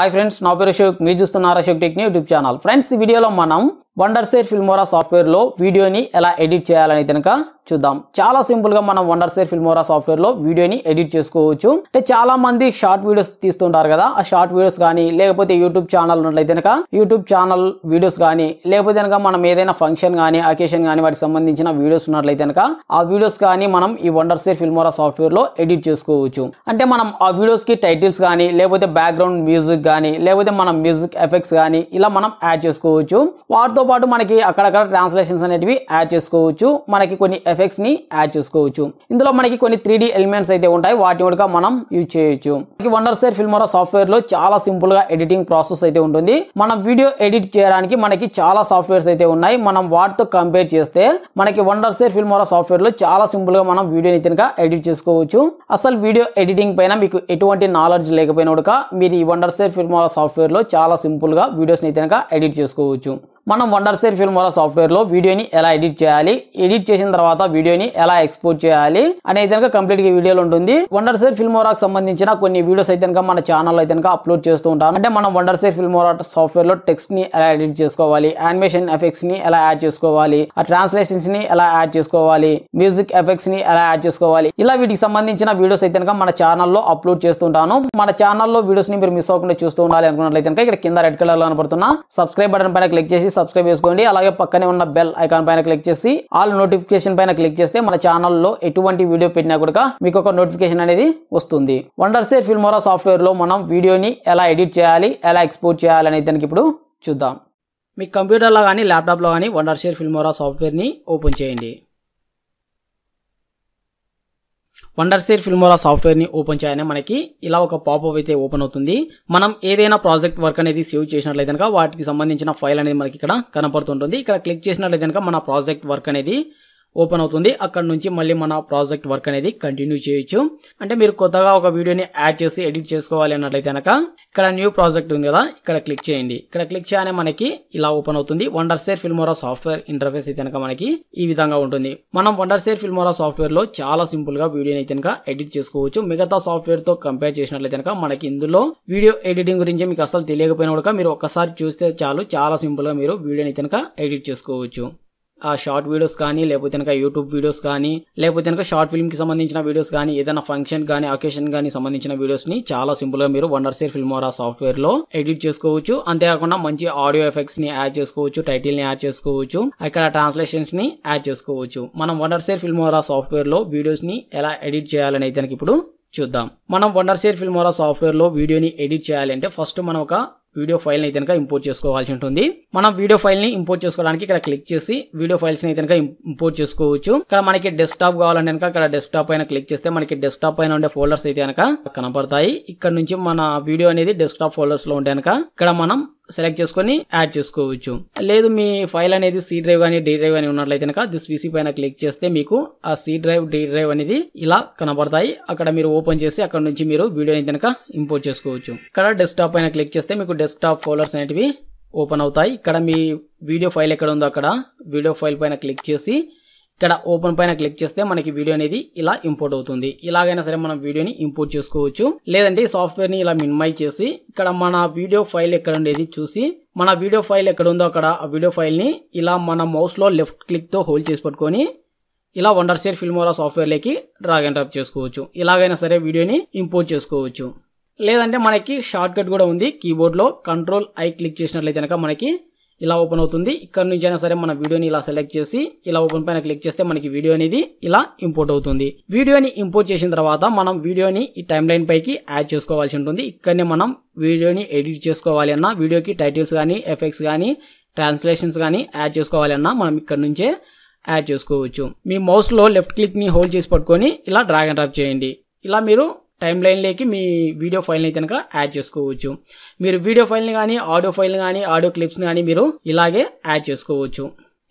hi friends నా పేరు అశోక్ మీరు చూస్తున్నారు అశోక్ టెక్ని యూట్యూబ్ ఛానల్ ఫ్రెండ్స్ ఈ వీడియోలో మనం వండర్సేర్ ఫిల్మోరా సాఫ్ట్వేర్లో వీడియోని ఎలా ఎడిట్ చేయాలని కనుక చూద్దాం చాలా సింపుల్గా మనం వండర్సేర్ ఫిల్మోరా సాఫ్ట్వేర్లో వీడియోని ఎడిట్ చేసుకోవచ్చు అంటే చాలా మంది షార్ట్ వీడియోస్ తీస్తుంటారు కదా ఆ షార్ట్ వీడియోస్ కానీ లేకపోతే యూట్యూబ్ ఛానల్ ఉన్నట్లయితే కనుక యూట్యూబ్ ఛానల్ వీడియోస్ కానీ లేకపోతే కనుక మనం ఏదైనా ఫంక్షన్ కానీ అకేషన్ కానీ వాటికి సంబంధించిన వీడియోస్ ఉన్నట్లయితే కనుక ఆ వీడియోస్ కానీ మనం ఈ వండర్సేర్ ఫిల్మోరా సాఫ్ట్వేర్లో ఎడిట్ చేసుకోవచ్చు అంటే మనం ఆ వీడియోస్కి టైటిల్స్ కానీ లేకపోతే బ్యాక్గ్రౌండ్ మ్యూజిక్ కానీ లేకపోతే మనం మ్యూజిక్ ఎఫెక్ట్స్ కానీ ఇలా మనం యాడ్ చేసుకోవచ్చు వాటితో పాటు మనకి అక్కడక్కడ ట్రాన్స్లేషన్స్ అనేటివి యాడ్ చేసుకోవచ్చు మనకి కొన్ని ని యాడ్ చేసుకోవచ్చు ఇందులో మనకి కొన్ని త్రీ ఎలిమెంట్స్ అయితే ఉంటాయి వాటిని కూడా మనం యూజ్ చేయొచ్చు వండర్ వండర్సేర్ ఫిల్మోరా సాఫ్ట్వేర్లో చాలా సింపుల్గా ఎడిటింగ్ ప్రాసెస్ అయితే ఉంటుంది మనం వీడియో ఎడిట్ చేయడానికి మనకి చాలా సాఫ్ట్వేర్స్ అయితే ఉన్నాయి మనం వాటితో కంపేర్ చేస్తే మనకి వండర్ వండర్సేర్ ఫిల్మోరా సాఫ్ట్వేర్లో చాలా సింపుల్గా మనం వీడియోని తినక ఎడిట్ చేసుకోవచ్చు అసలు వీడియో ఎడిటింగ్ పైన మీకు ఎటువంటి నాలెడ్జ్ లేకపోయినా కూడా మీరు ఈ వండర్ వండర్సేర్ ఫిల్మోరా సాఫ్ట్వేర్లో చాలా సింపుల్గా వీడియోస్ని అయితే ఎడిట్ చేసుకోవచ్చు మనం వండర్సేర్ ఫిల్మోరా లో వీడియోని ఎలా ఎడిట్ చేయాలి ఎడిట్ చేసిన తర్వాత వీడియోని ఎలా ఎక్స్పోర్ట్ చేయాలి అనేది కనుక కంప్లీట్గా వీడియోలు ఉంటుంది వండర్సేర్ ఫిల్మోరాకు సంబంధించిన కొన్ని వీడియోస్ అయితే కనుక మన ఛానల్లో అయితే అప్లోడ్ చేస్తూ ఉంటాను అంటే మనం వండర్సేర్ ఫిల్మోరా సాఫ్ట్వేర్లో ని ఎలా ఎడిట్ చేసుకోవాలి యానిమేషన్ ని ఎలా యాడ్ చేసుకోవాలి ఆ ట్రాన్స్లేషన్స్ ని ఎలా యాడ్ చేసుకోవాలి మ్యూజిక్ ఎఫెక్ట్స్ ని ఎలా యాడ్ చేసుకోవాలి ఇలా వీటికి సంబంధించిన వీడియోస్ అయితే కనుక మన ఛానల్లో అప్లోడ్ చేస్తుంటాను మన ఛానల్లో వీడియోస్ని మీరు మిస్ అవ్వకుండా చూస్తూ ఉండాలి అనుకున్నట్లయితే ఇక్కడ కింద రెడ్ లో కనపడుతున్న సబ్స్క్రైబ్ బటన్ పైన క్లిక్ చేసి సబ్స్క్రైబ్ సబ్స్క్రైబ్ చేసుకోండి అలాగే పక్కనే ఉన్న బెల్ ఐకాన్ పైన క్లిక్ చేసి ఆల్ నోటిఫికేషన్ పైన క్లిక్ చేస్తే మన ఛానల్లో ఎటువంటి వీడియో పెట్టినా కూడా మీకు ఒక నోటిఫికేషన్ అనేది వస్తుంది సేర్ ఫిల్మోరా సాఫ్ట్వేర్లో మనం వీడియోని ఎలా ఎడిట్ చేయాలి ఎలా ఎక్స్పోర్ట్ చేయాలి అనేది దానికి ఇప్పుడు చూద్దాం మీ కంప్యూటర్లో కానీ ల్యాప్టాప్లో కానీ వండర్షేర్ ఫిల్మోరా సాఫ్ట్వేర్ని ఓపెన్ చేయండి వండర్సేర్ ఫిల్మోరా సాఫ్ట్వేర్ని ఓపెన్ చేయగానే మనకి ఇలా ఒక పాపప్ అయితే ఓపెన్ అవుతుంది మనం ఏదైనా ప్రాజెక్ట్ వర్క్ అనేది సేవ్ చేసినట్లయితే కనుక వాటికి సంబంధించిన ఫైల్ అనేది మనకి ఇక్కడ కనపడుతుంటుంది ఇక్కడ క్లిక్ చేసినట్లయితే కనుక మన ప్రాజెక్ట్ వర్క్ అనేది ఓపెన్ అవుతుంది అక్కడ నుంచి మళ్ళీ మన ప్రాజెక్ట్ వర్క్ అనేది కంటిన్యూ చేయొచ్చు అంటే మీరు కొత్తగా ఒక వీడియోని యాడ్ చేసి ఎడిట్ చేసుకోవాలి అన్నట్లయితే కనుక ఇక్కడ న్యూ ప్రాజెక్ట్ ఉంది కదా ఇక్కడ క్లిక్ చేయండి ఇక్కడ క్లిక్ చేయాలని మనకి ఇలా ఓపెన్ అవుతుంది Wondershare Filmora software interface అయితే కనుక మనకి ఈ విధంగా ఉంటుంది మనం వండర్ సేర్ ఫిల్మోరా సాఫ్ట్వేర్ లో చాలా సింపుల్ గా వీడియోని అయితే కనుక ఎడిట్ చేసుకోవచ్చు మిగతా సాఫ్ట్వేర్ తో కంపేర్ చేసినట్లయితే కనుక మనకి ఇందులో వీడియో ఎడిటింగ్ గురించి మీకు అసలు తెలియకపోయినా కూడా మీరు ఒక్కసారి చూస్తే చాలు చాలా సింపుల్ గా మీరు వీడియోని అయితే కనుక ఎడిట్ చేసుకోవచ్చు ఆ షార్ట్ వీడియోస్ కానీ లేకపోతే కనుక యూట్యూబ్ వీడియోస్ కానీ లేకపోతే కనుక షార్ట్ ఫిల్మ్కి సంబంధించిన వీడియోస్ కానీ ఏదైనా ఫంక్షన్ కానీ అకేషన్ కానీ సంబంధించిన వీడియోస్ని చాలా సింపుల్గా మీరు వండర్ వండర్సేర్ ఫిల్మోరా సాఫ్ట్వేర్లో ఎడిట్ చేసుకోవచ్చు అంతేకాకుండా మంచి ఆడియో ఎఫెక్ట్స్ని యాడ్ చేసుకోవచ్చు టైటిల్ని యాడ్ చేసుకోవచ్చు అక్కడ ట్రాన్స్లేషన్స్ని యాడ్ చేసుకోవచ్చు మనం వండర్సేర్ ఫిల్మోరా సాఫ్ట్వేర్లో వీడియోస్ని ఎలా ఎడిట్ చేయాలని అయితే ఇప్పుడు చూద్దాం మనం వండర్సేర్ ఫిల్మోరా సాఫ్ట్వేర్లో వీడియోని ఎడిట్ చేయాలంటే ఫస్ట్ మనం ఒక వీడియో ఫైల్ని అయితే కనుక ఇంపోర్ట్ చేసుకోవాల్సి ఉంటుంది మనం వీడియో ఫైల్ని ఇంపోర్ట్ చేసుకోవడానికి ఇక్కడ క్లిక్ చేసి వీడియో ఫైల్స్ని అయితే కనుక ఇంపోర్ట్ చేసుకోవచ్చు ఇక్కడ మనకి డెస్క్టాప్ కావాలంటే కనుక ఇక్కడ డెస్క్టాప్ పైన క్లిక్ చేస్తే మనకి డెస్క్టాప్ పైన ఉండే ఫోల్డర్స్ అయితే కనుక కనపడతాయి ఇక్కడ నుంచి మన వీడియో అనేది డెస్క్టాప్ ఫోల్డర్స్లో ఉంటే కనుక ఇక్కడ మనం సెలెక్ట్ చేసుకొని యాడ్ చేసుకోవచ్చు లేదు మీ ఫైల్ అనేది సి డ్రైవ్ కానీ డి డ్రైవ్ కానీ ఉన్నట్లయితే కనుక దిస్ పీసీ పైన క్లిక్ చేస్తే మీకు ఆ సి డ్రైవ్ డి డ్రైవ్ అనేది ఇలా కనబడతాయి అక్కడ మీరు ఓపెన్ చేసి అక్కడ నుంచి మీరు అనేది కనుక ఇంపోర్ట్ చేసుకోవచ్చు ఇక్కడ డెస్క్టాప్ పైన క్లిక్ చేస్తే మీకు డెస్క్టాప్ ఫోల్డర్స్ అనేవి ఓపెన్ అవుతాయి ఇక్కడ మీ వీడియో ఫైల్ ఎక్కడ ఉందో అక్కడ వీడియో ఫైల్ పైన క్లిక్ చేసి ఇక్కడ ఓపెన్ పైన క్లిక్ చేస్తే మనకి వీడియో అనేది ఇలా ఇంపోర్ట్ అవుతుంది ఇలాగైనా సరే మనం వీడియోని ఇంపోర్ట్ చేసుకోవచ్చు లేదంటే ఈ సాఫ్ట్వేర్ ని ఇలా మినిమైజ్ చేసి ఇక్కడ మన వీడియో ఫైల్ ఎక్కడ ఉండేది చూసి మన వీడియో ఫైల్ ఎక్కడ ఉందో అక్కడ ఆ వీడియో ఫైల్ ని ఇలా మన మౌస్ లో లెఫ్ట్ క్లిక్ తో హోల్డ్ చేసి పట్టుకొని ఇలా వండర్ షేర్ ఫిల్మోరా సాఫ్ట్వేర్లోకి డ్రాగ్ అండ్ డ్రాప్ చేసుకోవచ్చు ఇలాగైనా సరే వీడియోని ఇంపోర్ట్ చేసుకోవచ్చు లేదంటే మనకి షార్ట్ కట్ కూడా ఉంది కీబోర్డ్లో కంట్రోల్ ఐ క్లిక్ చేసినట్లయితే కనుక మనకి ఇలా ఓపెన్ అవుతుంది ఇక్కడ నుంచి అయినా సరే మన వీడియోని ఇలా సెలెక్ట్ చేసి ఇలా ఓపెన్ పైన క్లిక్ చేస్తే మనకి వీడియో అనేది ఇలా ఇంపోర్ట్ అవుతుంది వీడియోని ఇంపోర్ట్ చేసిన తర్వాత మనం వీడియోని ఈ టైం లైన్ పైకి యాడ్ చేసుకోవాల్సి ఉంటుంది ఇక్కడనే మనం వీడియోని ఎడిట్ చేసుకోవాలి అన్న వీడియోకి టైటిల్స్ కానీ ఎఫెక్ట్స్ కానీ ట్రాన్స్లేషన్స్ కానీ యాడ్ చేసుకోవాలి అన్న మనం ఇక్కడ నుంచే యాడ్ చేసుకోవచ్చు మీ మౌస్లో లెఫ్ట్ క్లిక్ని హోల్డ్ చేసి పట్టుకొని ఇలా డ్రాగ్ అండ్ డ్రాప్ చేయండి ఇలా మీరు టైం లైన్లోకి మీ వీడియో ఫైల్ని అయితే కనుక యాడ్ చేసుకోవచ్చు మీరు వీడియో ఫైల్ని కానీ ఆడియో ఫైల్ని కానీ ఆడియో క్లిప్స్ని కానీ మీరు ఇలాగే యాడ్ చేసుకోవచ్చు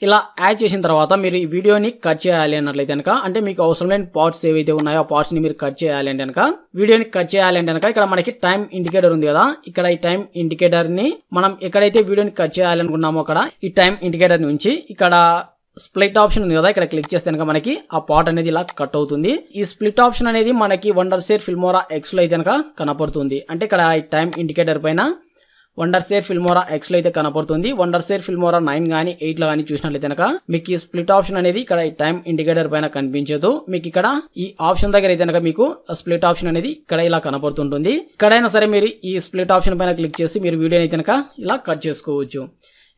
ఇలా యాడ్ చేసిన తర్వాత మీరు ఈ వీడియోని కట్ చేయాలి అన్నట్లయితే కనుక అంటే మీకు అవసరమైన పార్ట్స్ ఏవైతే ఉన్నాయో ఆ పార్ట్స్ని మీరు కట్ చేయాలి అంటే కనుక వీడియోని కట్ చేయాలి అంటే కనుక ఇక్కడ మనకి టైం ఇండికేటర్ ఉంది కదా ఇక్కడ ఈ టైం ఇండికేటర్ని మనం ఎక్కడైతే వీడియోని కట్ చేయాలనుకున్నామో అక్కడ ఈ టైం ఇండికేటర్ నుంచి ఇక్కడ స్ప్లిట్ ఆప్షన్ ఉంది కదా ఇక్కడ క్లిక్ చేస్తే కనుక మనకి ఆ పార్ట్ అనేది ఇలా కట్ అవుతుంది ఈ స్ప్లిట్ ఆప్షన్ అనేది మనకి వండర్ సేర్ ఫిల్మోరా ఎక్స్లో అయితే కనుక కనపడుతుంది అంటే ఇక్కడ ఈ టైం ఇండికేటర్ పైన వండర్ సేర్ ఫిల్మోరా ఎక్స్లో అయితే కనపడుతుంది వండర్ సేర్ ఫిల్మోరా నైన్ కానీ ఎయిట్లో కానీ చూసినట్లయితే కనుక మీకు ఈ స్ప్లిట్ ఆప్షన్ అనేది ఇక్కడ ఈ టైం ఇండికేటర్ పైన కనిపించదు మీకు ఇక్కడ ఈ ఆప్షన్ దగ్గర అయితే మీకు స్ప్లిట్ ఆప్షన్ అనేది ఇక్కడ ఇలా కనపడుతుంటుంది ఇక్కడైనా సరే మీరు ఈ స్ప్లిట్ ఆప్షన్ పైన క్లిక్ చేసి మీరు వీడియోని అయితే ఇలా కట్ చేసుకోవచ్చు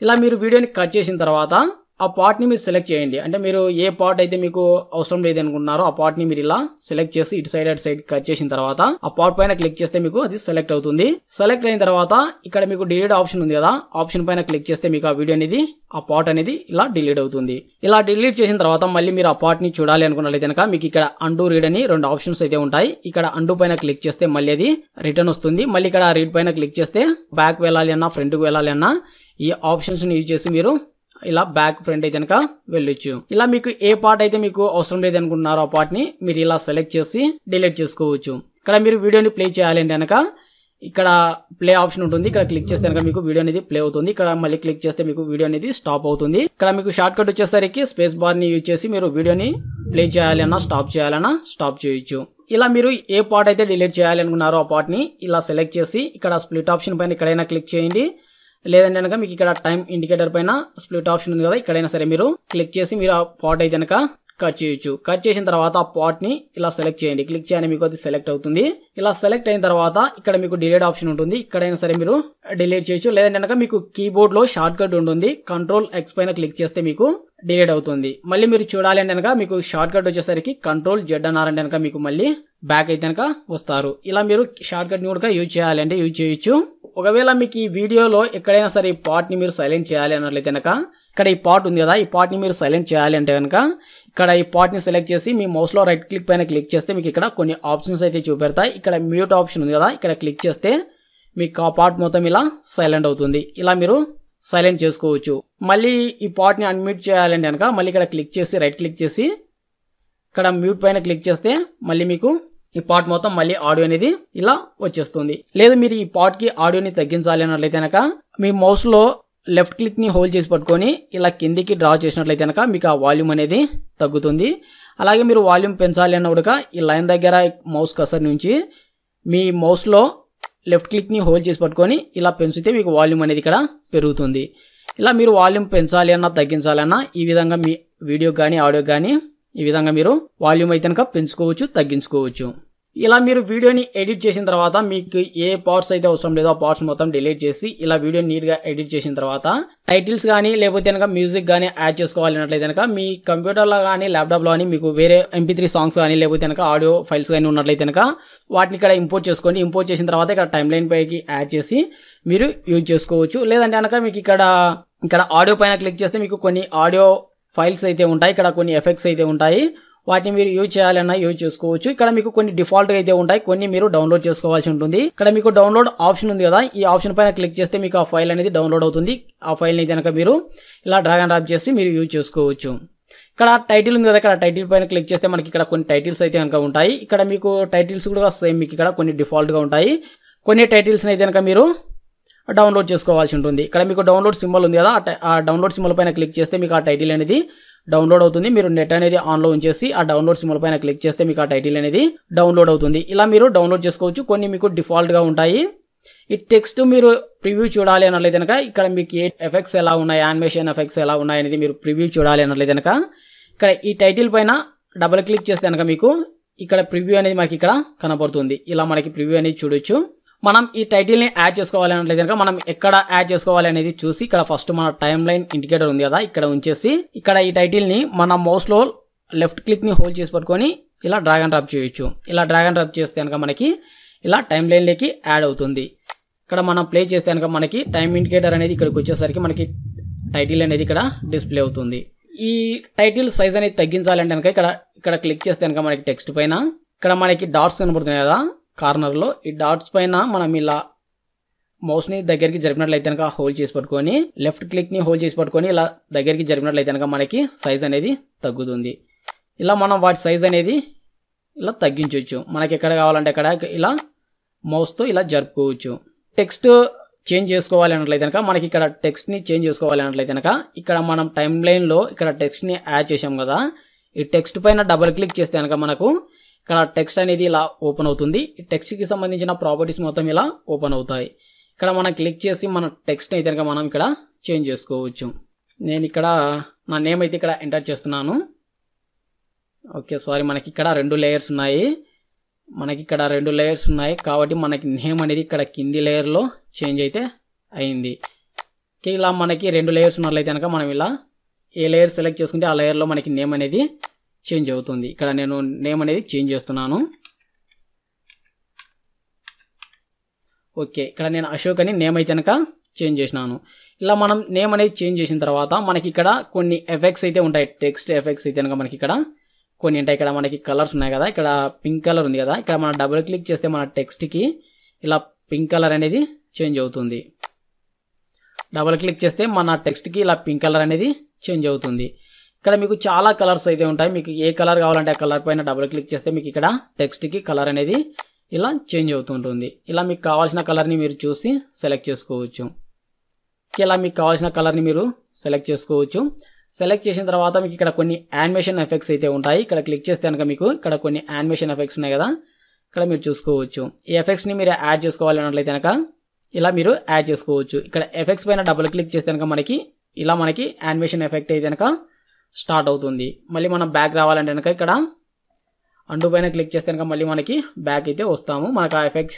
ఇలా మీరు వీడియోని కట్ చేసిన తర్వాత ఆ పార్ట్ని మీరు సెలెక్ట్ చేయండి అంటే మీరు ఏ పార్ట్ అయితే మీకు అవసరం లేదు అనుకుంటున్నారో ఆ పార్ట్ని మీరు ఇలా సెలెక్ట్ చేసి ఇటు సైడ్ అటు సైడ్ కట్ చేసిన తర్వాత ఆ పార్ట్ పైన క్లిక్ చేస్తే మీకు అది సెలెక్ట్ అవుతుంది సెలెక్ట్ అయిన తర్వాత ఇక్కడ మీకు డిలీట్ ఆప్షన్ ఉంది కదా ఆప్షన్ పైన క్లిక్ చేస్తే మీకు ఆ వీడియో అనేది ఆ పార్ట్ అనేది ఇలా డిలీట్ అవుతుంది ఇలా డిలీట్ చేసిన తర్వాత మళ్ళీ మీరు ఆ పార్ట్ని చూడాలి అనుకున్నట్లయితే కనుక మీకు ఇక్కడ అండూ రీడ్ అని రెండు ఆప్షన్స్ అయితే ఉంటాయి ఇక్కడ అండూ పైన క్లిక్ చేస్తే మళ్ళీ అది రిటర్న్ వస్తుంది మళ్ళీ ఇక్కడ రీడ్ పైన క్లిక్ చేస్తే బ్యాక్ వెళ్ళాలి అన్నా ఫ్రంట్కి వెళ్ళాలి అన్నా ఈ ఆప్షన్స్ని యూజ్ చేసి మీరు ఇలా బ్యాక్ ఫ్రంట్ అయితే కనుక వెళ్ళొచ్చు ఇలా మీకు ఏ పార్ట్ అయితే మీకు అవసరం లేదనుకుంటున్నారో ఆ పార్ట్ని మీరు ఇలా సెలెక్ట్ చేసి డిలీట్ చేసుకోవచ్చు ఇక్కడ మీరు వీడియోని ప్లే చేయాలంటే కనుక ఇక్కడ ప్లే ఆప్షన్ ఉంటుంది ఇక్కడ క్లిక్ చేస్తే కనుక మీకు వీడియో అనేది ప్లే అవుతుంది ఇక్కడ మళ్ళీ క్లిక్ చేస్తే మీకు వీడియో అనేది స్టాప్ అవుతుంది ఇక్కడ మీకు షార్ట్ కట్ వచ్చేసరికి స్పేస్ బార్ని యూజ్ చేసి మీరు వీడియోని ప్లే చేయాలన్నా స్టాప్ చేయాలన్నా స్టాప్ చేయొచ్చు ఇలా మీరు ఏ పార్ట్ అయితే డిలీట్ చేయాలనుకున్నారో ఆ పార్ట్ని ఇలా సెలెక్ట్ చేసి ఇక్కడ స్ప్లిట్ ఆప్షన్ పైన ఎక్కడైనా క్లిక్ చేయండి లేదంటే కనుక మీకు ఇక్కడ టైం ఇండికేటర్ పైన స్ప్లిట్ ఆప్షన్ ఉంది కదా ఇక్కడైనా సరే మీరు క్లిక్ చేసి మీరు ఆ పాట్ అయితే కనుక కట్ చేయొచ్చు కట్ చేసిన తర్వాత ఆ పాట్ని ఇలా సెలెక్ట్ చేయండి క్లిక్ చేయని మీకు అది సెలెక్ట్ అవుతుంది ఇలా సెలెక్ట్ అయిన తర్వాత ఇక్కడ మీకు డిలీట్ ఆప్షన్ ఉంటుంది ఇక్కడైనా సరే మీరు డిలీట్ చేయొచ్చు లేదంటే కనుక మీకు కీబోర్డ్లో షార్ట్ కట్ ఉంటుంది కంట్రోల్ ఎక్స్ పైన క్లిక్ చేస్తే మీకు డిలీట్ అవుతుంది మళ్ళీ మీరు చూడాలి అంటే కనుక మీకు షార్ట్ కట్ వచ్చేసరికి కంట్రోల్ జెడ్ అంటే కనుక మీకు మళ్ళీ బ్యాక్ అయితే కనుక వస్తారు ఇలా మీరు షార్ట్ ని కూడా యూజ్ చేయాలంటే యూజ్ చేయొచ్చు ఒకవేళ మీకు ఈ వీడియోలో ఎక్కడైనా సరే ఈ పార్ట్ని మీరు సైలెంట్ చేయాలి అన్నట్లయితే కనుక ఇక్కడ ఈ పార్ట్ ఉంది కదా ఈ పార్ట్ని మీరు సైలెంట్ చేయాలి అంటే కనుక ఇక్కడ ఈ పార్ట్ని సెలెక్ట్ చేసి మీ మౌస్లో రైట్ క్లిక్ పైన క్లిక్ చేస్తే మీకు ఇక్కడ కొన్ని ఆప్షన్స్ అయితే చూపెడతాయి ఇక్కడ మ్యూట్ ఆప్షన్ ఉంది కదా ఇక్కడ క్లిక్ చేస్తే మీకు ఆ పార్ట్ మొత్తం ఇలా సైలెంట్ అవుతుంది ఇలా మీరు సైలెంట్ చేసుకోవచ్చు మళ్ళీ ఈ పార్ట్ని అన్మ్యూట్ చేయాలంటే కనుక మళ్ళీ ఇక్కడ క్లిక్ చేసి రైట్ క్లిక్ చేసి ఇక్కడ మ్యూట్ పైన క్లిక్ చేస్తే మళ్ళీ మీకు ఈ పాట్ మొత్తం మళ్ళీ ఆడియో అనేది ఇలా వచ్చేస్తుంది లేదు మీరు ఈ కి ఆడియోని తగ్గించాలి అన్నట్లయితే కనుక మీ మౌస్లో లెఫ్ట్ ని హోల్డ్ చేసి పట్టుకొని ఇలా కిందికి డ్రా చేసినట్లయితే కనుక మీకు ఆ వాల్యూమ్ అనేది తగ్గుతుంది అలాగే మీరు వాల్యూమ్ పెంచాలి అన్నప్పుడు ఈ లైన్ దగ్గర మౌస్ కసర్ నుంచి మీ మౌస్లో లెఫ్ట్ ని హోల్డ్ చేసి పట్టుకొని ఇలా పెంచితే మీకు వాల్యూమ్ అనేది ఇక్కడ పెరుగుతుంది ఇలా మీరు వాల్యూమ్ పెంచాలి అన్నా తగ్గించాలన్నా ఈ విధంగా మీ వీడియో కానీ ఆడియో కానీ ఈ విధంగా మీరు వాల్యూమ్ అయితే కనుక పెంచుకోవచ్చు తగ్గించుకోవచ్చు ఇలా మీరు వీడియోని ఎడిట్ చేసిన తర్వాత మీకు ఏ పార్ట్స్ అయితే అవసరం లేదో ఆ పార్ట్స్ మొత్తం డిలీట్ చేసి ఇలా వీడియో నీట్గా ఎడిట్ చేసిన తర్వాత టైటిల్స్ కానీ లేకపోతే కనుక మ్యూజిక్ కానీ యాడ్ చేసుకోవాలన్నట్లయితే కనుక మీ కంప్యూటర్లో కానీ ల్యాప్టాప్లో కానీ మీకు వేరే ఎంపీ త్రీ సాంగ్స్ కానీ లేకపోతే కనుక ఆడియో ఫైల్స్ కానీ ఉన్నట్లయితే కనుక వాటిని ఇక్కడ ఇంపోర్ట్ చేసుకోండి ఇంపోర్ట్ చేసిన తర్వాత ఇక్కడ టైం లైన్ పైకి యాడ్ చేసి మీరు యూజ్ చేసుకోవచ్చు లేదంటే కనుక మీకు ఇక్కడ ఇక్కడ ఆడియో పైన క్లిక్ చేస్తే మీకు కొన్ని ఆడియో ఫైల్స్ అయితే ఉంటాయి ఇక్కడ కొన్ని ఎఫెక్ట్స్ అయితే ఉంటాయి వాటిని మీరు యూజ్ చేయాలన్నా యూజ్ చేసుకోవచ్చు ఇక్కడ మీకు కొన్ని డిఫాల్ట్ అయితే ఉంటాయి కొన్ని మీరు డౌన్లోడ్ చేసుకోవాల్సి ఉంటుంది ఇక్కడ మీకు డౌన్లోడ్ ఆప్షన్ ఉంది కదా ఈ ఆప్షన్ పైన క్లిక్ చేస్తే మీకు ఆ ఫైల్ అనేది డౌన్లోడ్ అవుతుంది ఆ ఫైల్ని కనుక మీరు ఇలా డ్రాగ్ అండ్ డ్రాప్ చేసి మీరు యూజ్ చేసుకోవచ్చు ఇక్కడ టైటిల్ ఉంది కదా ఇక్కడ టైటిల్ పైన క్లిక్ చేస్తే మనకి ఇక్కడ కొన్ని టైటిల్స్ అయితే కనుక ఉంటాయి ఇక్కడ మీకు టైటిల్స్ కూడా సేమ్ మీకు ఇక్కడ కొన్ని డిఫాల్ట్గా ఉంటాయి కొన్ని టైటిల్స్ని అయితే కనుక మీరు డౌన్లోడ్ చేసుకోవాల్సి ఉంటుంది ఇక్కడ మీకు డౌన్లోడ్ సింబల్ ఉంది కదా ఆ డౌన్లోడ్ సింబల్ పైన క్లిక్ చేస్తే మీకు ఆ టైటిల్ అనేది డౌన్లోడ్ అవుతుంది మీరు నెట్ అనేది ఆన్లో ఉంచేసి ఆ డౌన్లోడ్ సింబల్ పైన క్లిక్ చేస్తే మీకు ఆ టైటిల్ అనేది డౌన్లోడ్ అవుతుంది ఇలా మీరు డౌన్లోడ్ చేసుకోవచ్చు కొన్ని మీకు డిఫాల్ట్గా ఉంటాయి ఈ టెక్స్ట్ మీరు ప్రివ్యూ చూడాలి అన్నట్లయితే కనుక ఇక్కడ మీకు ఏ ఎఫెక్ట్స్ ఎలా ఉన్నాయి యానిమేషన్ ఎఫెక్ట్స్ ఎలా ఉన్నాయి అనేది మీరు ప్రివ్యూ చూడాలి అన్నట్లయితే కనుక ఇక్కడ ఈ టైటిల్ పైన డబుల్ క్లిక్ చేస్తే కనుక మీకు ఇక్కడ ప్రివ్యూ అనేది మనకి ఇక్కడ కనబడుతుంది ఇలా మనకి ప్రివ్యూ అనేది చూడొచ్చు మనం ఈ టైటిల్ని యాడ్ చేసుకోవాలి అంటే కనుక మనం ఎక్కడ యాడ్ చేసుకోవాలి అనేది చూసి ఇక్కడ ఫస్ట్ మన టైం లైన్ ఇండికేటర్ ఉంది కదా ఇక్కడ ఉంచేసి ఇక్కడ ఈ టైటిల్ని మన మౌస్లో లెఫ్ట్ క్లిక్ని హోల్డ్ చేసి పట్టుకొని ఇలా డ్రాగన్ డ్రాప్ చేయొచ్చు ఇలా డ్రాగన్ డ్రాప్ చేస్తే కనుక మనకి ఇలా టైం లైన్లోకి యాడ్ అవుతుంది ఇక్కడ మనం ప్లే చేస్తే కనుక మనకి టైం ఇండికేటర్ అనేది ఇక్కడికి వచ్చేసరికి మనకి టైటిల్ అనేది ఇక్కడ డిస్ప్లే అవుతుంది ఈ టైటిల్ సైజ్ అనేది తగ్గించాలంటే కనుక ఇక్కడ ఇక్కడ క్లిక్ చేస్తే కనుక మనకి టెక్స్ట్ పైన ఇక్కడ మనకి డాట్స్ కనబడుతున్నాయి కదా కార్నర్లో ఈ డాట్స్ పైన మనం ఇలా మౌస్ని దగ్గరికి జరిపినట్లయితే కనుక హోల్డ్ చేసి పట్టుకొని లెఫ్ట్ క్లిక్ని హోల్డ్ చేసి పట్టుకొని ఇలా దగ్గరికి జరిపినట్లయితే కనుక మనకి సైజ్ అనేది తగ్గుతుంది ఇలా మనం వాటి సైజ్ అనేది ఇలా తగ్గించవచ్చు మనకి ఎక్కడ కావాలంటే ఎక్కడ ఇలా మౌస్తో ఇలా జరుపుకోవచ్చు టెక్స్ట్ చేంజ్ చేసుకోవాలి అన్నట్లయితే కనుక మనకి ఇక్కడ టెక్స్ట్ని చేంజ్ చేసుకోవాలి అన్నట్లయితే కనుక ఇక్కడ మనం టైం లైన్లో ఇక్కడ టెక్స్ట్ని యాడ్ చేసాం కదా ఈ టెక్స్ట్ పైన డబుల్ క్లిక్ చేస్తే కనుక మనకు ఇక్కడ టెక్స్ట్ అనేది ఇలా ఓపెన్ అవుతుంది టెక్స్ట్కి సంబంధించిన ప్రాపర్టీస్ మొత్తం ఇలా ఓపెన్ అవుతాయి ఇక్కడ మనం క్లిక్ చేసి మన టెక్స్ట్ అయితే కనుక మనం ఇక్కడ చేంజ్ చేసుకోవచ్చు నేను ఇక్కడ నా నేమ్ అయితే ఇక్కడ ఎంటర్ చేస్తున్నాను ఓకే సారీ మనకి ఇక్కడ రెండు లేయర్స్ ఉన్నాయి మనకి ఇక్కడ రెండు లేయర్స్ ఉన్నాయి కాబట్టి మనకి నేమ్ అనేది ఇక్కడ కింది లేయర్లో చేంజ్ అయితే అయింది ఇలా మనకి రెండు లేయర్స్ ఉన్నట్లయితే కనుక మనం ఇలా ఏ లేయర్ సెలెక్ట్ చేసుకుంటే ఆ లేయర్లో మనకి నేమ్ అనేది చేంజ్ అవుతుంది ఇక్కడ నేను నేమ్ అనేది చేంజ్ చేస్తున్నాను ఓకే ఇక్కడ నేను అశోక్ అని నేమ్ అయితే కనుక చేంజ్ చేసినాను ఇలా మనం నేమ్ అనేది చేంజ్ చేసిన తర్వాత మనకి ఇక్కడ కొన్ని ఎఫెక్ట్స్ అయితే ఉంటాయి టెక్స్ట్ ఎఫెక్ట్స్ అయితే కనుక మనకి ఇక్కడ కొన్ని ఉంటాయి ఇక్కడ మనకి కలర్స్ ఉన్నాయి కదా ఇక్కడ పింక్ కలర్ ఉంది కదా ఇక్కడ మనం డబుల్ క్లిక్ చేస్తే మన టెక్స్ట్కి ఇలా పింక్ కలర్ అనేది చేంజ్ అవుతుంది డబుల్ క్లిక్ చేస్తే మన టెక్స్ట్కి ఇలా పింక్ కలర్ అనేది చేంజ్ అవుతుంది ఇక్కడ మీకు చాలా కలర్స్ అయితే ఉంటాయి మీకు ఏ కలర్ కావాలంటే ఆ కలర్ పైన డబుల్ క్లిక్ చేస్తే మీకు ఇక్కడ టెక్స్ట్కి కలర్ అనేది ఇలా చేంజ్ అవుతుంటుంది ఇలా మీకు కావాల్సిన కలర్ని మీరు చూసి సెలెక్ట్ చేసుకోవచ్చు ఇలా మీకు కావాల్సిన కలర్ని మీరు సెలెక్ట్ చేసుకోవచ్చు సెలెక్ట్ చేసిన తర్వాత మీకు ఇక్కడ కొన్ని యానిమేషన్ ఎఫెక్ట్స్ అయితే ఉంటాయి ఇక్కడ క్లిక్ చేస్తే కనుక మీకు ఇక్కడ కొన్ని యానిమేషన్ ఎఫెక్ట్స్ ఉన్నాయి కదా ఇక్కడ మీరు చూసుకోవచ్చు ఈ ఎఫెక్ట్స్ని మీరు యాడ్ చేసుకోవాలి అన్నట్లయితే కనుక ఇలా మీరు యాడ్ చేసుకోవచ్చు ఇక్కడ ఎఫెక్ట్స్ పైన డబుల్ క్లిక్ చేస్తే కనుక మనకి ఇలా మనకి యానిమేషన్ ఎఫెక్ట్ అయితే కనుక స్టార్ట్ అవుతుంది మళ్ళీ మనం బ్యాక్ రావాలంటే కనుక ఇక్కడ అండు పైన క్లిక్ చేస్తే కనుక మళ్ళీ మనకి బ్యాక్ అయితే వస్తాము మనకు ఆ ఎఫెక్ట్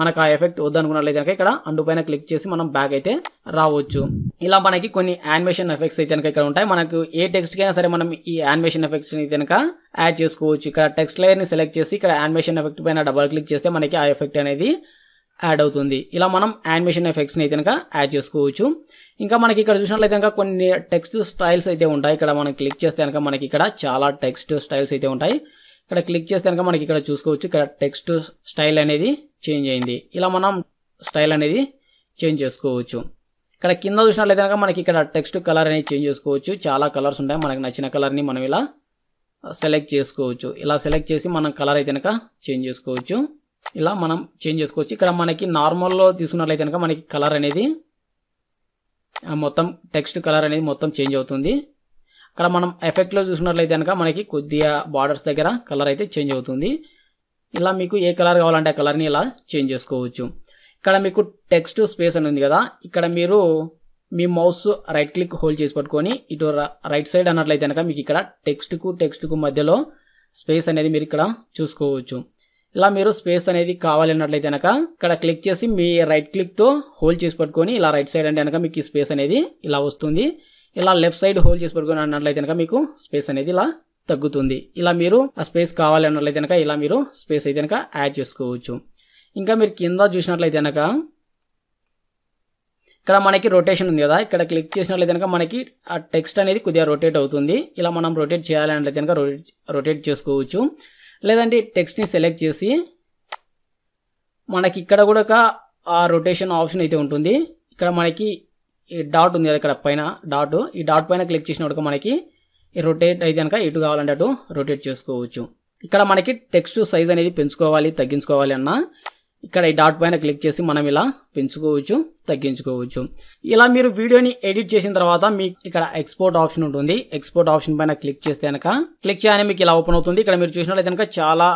మనకు ఆ ఎఫెక్ట్ వద్దనుకున్నట్లయితే కనుక ఇక్కడ అండు పైన క్లిక్ చేసి మనం బ్యాక్ అయితే రావచ్చు ఇలా మనకి కొన్ని యానిమేషన్ ఎఫెక్ట్స్ అయితే కనుక ఇక్కడ ఉంటాయి మనకు ఏ టెక్స్ట్కైనా సరే మనం ఈ యానిమేషన్ ఎఫెక్ట్స్ని కనుక యాడ్ చేసుకోవచ్చు ఇక్కడ టెక్స్ట్ లేయర్ని సెలెక్ట్ చేసి ఇక్కడ యానిమేషన్ ఎఫెక్ట్ పైన డబల్ క్లిక్ చేస్తే మనకి ఆ ఎఫెక్ట్ అనేది యాడ్ అవుతుంది ఇలా మనం యానిమేషన్ ఎఫెక్ట్స్ని అయితే కనుక యాడ్ చేసుకోవచ్చు ఇంకా మనకి ఇక్కడ చూసినట్లయితే ఇంకా కొన్ని టెక్స్ట్ స్టైల్స్ అయితే ఉంటాయి ఇక్కడ మనం క్లిక్ చేస్తే కనుక మనకి ఇక్కడ చాలా టెక్స్ట్ స్టైల్స్ అయితే ఉంటాయి ఇక్కడ క్లిక్ చేస్తే కనుక మనకి ఇక్కడ చూసుకోవచ్చు ఇక్కడ టెక్స్ట్ స్టైల్ అనేది చేంజ్ అయింది ఇలా మనం స్టైల్ అనేది చేంజ్ చేసుకోవచ్చు ఇక్కడ కింద చూసినట్లయితే కనుక మనకి ఇక్కడ టెక్స్ట్ కలర్ అనేది చేంజ్ చేసుకోవచ్చు చాలా కలర్స్ ఉంటాయి మనకి నచ్చిన కలర్ని మనం ఇలా సెలెక్ట్ చేసుకోవచ్చు ఇలా సెలెక్ట్ చేసి మనం కలర్ అయితే కనుక చేంజ్ చేసుకోవచ్చు ఇలా మనం చేంజ్ చేసుకోవచ్చు ఇక్కడ మనకి నార్మల్లో తీసుకున్నట్లయితే కనుక మనకి కలర్ అనేది మొత్తం టెక్స్ట్ కలర్ అనేది మొత్తం చేంజ్ అవుతుంది అక్కడ మనం ఎఫెక్ట్లో చూసినట్లయితే కనుక మనకి కొద్దిగా బార్డర్స్ దగ్గర కలర్ అయితే చేంజ్ అవుతుంది ఇలా మీకు ఏ కలర్ కావాలంటే ఆ కలర్ని ఇలా చేంజ్ చేసుకోవచ్చు ఇక్కడ మీకు టెక్స్ట్ స్పేస్ అని ఉంది కదా ఇక్కడ మీరు మీ మౌస్ రైట్ క్లిక్ హోల్డ్ చేసి పట్టుకొని ఇటు రైట్ సైడ్ అన్నట్లయితే కనుక మీకు ఇక్కడ టెక్స్ట్కు టెక్స్ట్కు మధ్యలో స్పేస్ అనేది మీరు ఇక్కడ చూసుకోవచ్చు ఇలా మీరు స్పేస్ అనేది కావాలన్నట్లయితే కనుక ఇక్కడ క్లిక్ చేసి మీ రైట్ క్లిక్తో హోల్డ్ చేసి పట్టుకొని ఇలా రైట్ సైడ్ అంటే కనుక మీకు ఈ స్పేస్ అనేది ఇలా వస్తుంది ఇలా లెఫ్ట్ సైడ్ హోల్డ్ చేసి పట్టుకొని అన్నట్లయితే కనుక మీకు స్పేస్ అనేది ఇలా తగ్గుతుంది ఇలా మీరు ఆ స్పేస్ అన్నట్లయితే కనుక ఇలా మీరు స్పేస్ అయితే కనుక యాడ్ చేసుకోవచ్చు ఇంకా మీరు కింద చూసినట్లయితే కనుక ఇక్కడ మనకి రొటేషన్ ఉంది కదా ఇక్కడ క్లిక్ చేసినట్లయితే కనుక మనకి ఆ టెక్స్ట్ అనేది కొద్దిగా రొటేట్ అవుతుంది ఇలా మనం రొటేట్ చేయాలి అన్నట్లయితే కనుక రొటేట్ చేసుకోవచ్చు లేదంటే టెక్స్ట్ని సెలెక్ట్ చేసి మనకి ఇక్కడ కూడా ఆ రొటేషన్ ఆప్షన్ అయితే ఉంటుంది ఇక్కడ మనకి ఈ డాట్ ఉంది కదా ఇక్కడ పైన డాట్ ఈ డాట్ పైన క్లిక్ చేసినప్పుడు మనకి రొటేట్ అయితే కనుక ఇటు కావాలంటే అటు రొటేట్ చేసుకోవచ్చు ఇక్కడ మనకి టెక్స్ట్ సైజ్ అనేది పెంచుకోవాలి తగ్గించుకోవాలి అన్న ఇక్కడ ఈ డాట్ పైన క్లిక్ చేసి మనం ఇలా పెంచుకోవచ్చు తగ్గించుకోవచ్చు ఇలా మీరు వీడియోని ఎడిట్ చేసిన తర్వాత మీకు ఇక్కడ ఎక్స్పోర్ట్ ఆప్షన్ ఉంటుంది ఎక్స్పోర్ట్ ఆప్షన్ పైన క్లిక్ చేస్తే కనుక క్లిక్ చేయాలని మీకు ఇలా ఓపెన్ అవుతుంది ఇక్కడ మీరు చూసినట్లయితే కనుక చాలా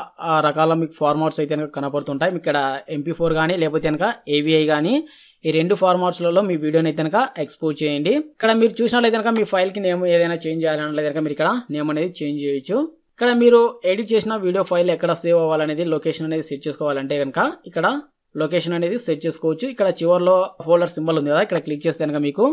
రకాల మీకు ఫార్మాట్స్ అయితే కనుక కనపడుతుంటాయి మీకు ఇక్కడ ఎంపీ ఫోర్ కానీ లేకపోతే కనుక ఏవిఐ కానీ ఈ రెండు ఫార్మాట్స్లలో మీ వీడియోని అయితే కనుక ఎక్స్పోర్ట్ చేయండి ఇక్కడ మీరు చూసినట్లయితే కనుక మీ ఫైల్కి నేమ్ ఏదైనా చేంజ్ చేయాలన్నట్లయితే కనుక మీరు ఇక్కడ నేమ్ అనేది చేంజ్ చేయొచ్చు ఇక్కడ మీరు ఎడిట్ చేసిన వీడియో ఫైల్ ఎక్కడ సేవ్ అవ్వాలనేది లొకేషన్ అనేది సెట్ చేసుకోవాలంటే కనుక ఇక్కడ లొకేషన్ అనేది సెట్ చేసుకోవచ్చు ఇక్కడ చివరిలో ఫోల్డర్ సింబల్ ఉంది కదా ఇక్కడ క్లిక్ చేస్తే కనుక మీకు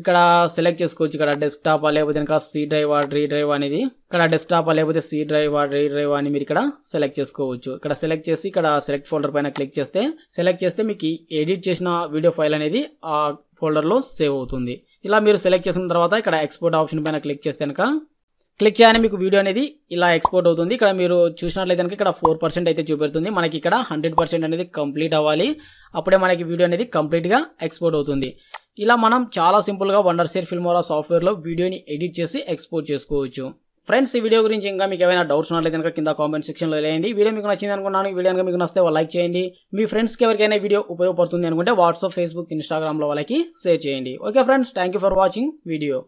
ఇక్కడ సెలెక్ట్ చేసుకోవచ్చు ఇక్కడ డెస్క్టాప్ లేకపోతే కనుక సి డ్రైవ్ ఆ రీ డ్రైవ్ అనేది ఇక్కడ డెస్క్టాప్ లేకపోతే సి డ్రైవ్ రీ డ్రైవ్ అని మీరు ఇక్కడ సెలెక్ట్ చేసుకోవచ్చు ఇక్కడ సెలెక్ట్ చేసి ఇక్కడ సెలెక్ట్ ఫోల్డర్ పైన క్లిక్ చేస్తే సెలెక్ట్ చేస్తే మీకు ఎడిట్ చేసిన వీడియో ఫైల్ అనేది ఆ ఫోల్డర్లో సేవ్ అవుతుంది ఇలా మీరు సెలెక్ట్ చేసిన తర్వాత ఇక్కడ ఎక్స్పోర్ట్ ఆప్షన్ పైన క్లిక్ చేస్తే కనుక క్లిక్ చేయాలని మీకు వీడియో అనేది ఇలా ఎక్స్పోర్ట్ అవుతుంది ఇక్కడ మీరు చూసినట్లయితే కనుక ఇక్కడ ఫోర్ పర్సెంట్ అయితే చూపెడుతుంది మనకి ఇక్కడ హండ్రెడ్ పర్సెంట్ అనేది కంప్లీట్ అవ్వాలి అప్పుడే మనకి వీడియో అనేది కంప్లీట్గా ఎక్స్పోర్ట్ అవుతుంది ఇలా మనం చాలా సింపుల్గా వండర్ సేర్ ఫిల్మోరా సాఫ్ట్వేర్లో వీడియోని ఎడిట్ చేసి ఎక్స్పోర్ట్ చేసుకోవచ్చు ఫ్రెండ్స్ ఈ వీడియో గురించి ఇంకా మీకు ఏమైనా డౌట్స్ ఉన్నట్లయితే కనుక కింద కామెంట్ సెక్షన్లో వేయండి వీడియో మీకు నచ్చింది అనుకున్నాను వీడియో కనుక మీకు నచ్చితే లైక్ చేయండి మీ ఫ్రెండ్స్కి ఎవరికైనా వీడియో ఉపయోగపడుతుంది అనుకుంటే వాట్సాప్ ఫేస్బుక్ ఇన్స్టాగ్రామ్లో వాళ్ళకి షేర్ చేయండి okay friends thank for watching video